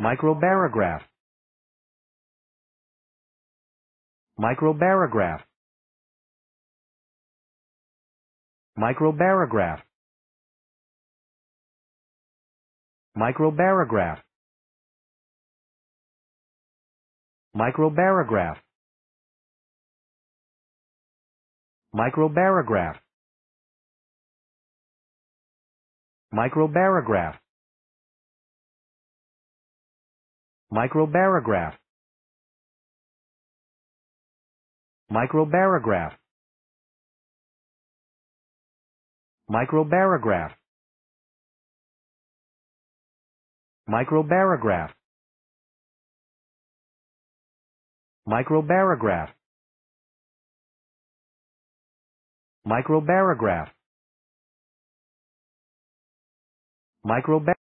Microbarograph. Microbarograph. Microbarograph. Microbarograph. Microbarograph. Microbarograph. Microbarograph. microbarograph microbarograph microbarograph microbarograph microbarograph microbarograph microbarograph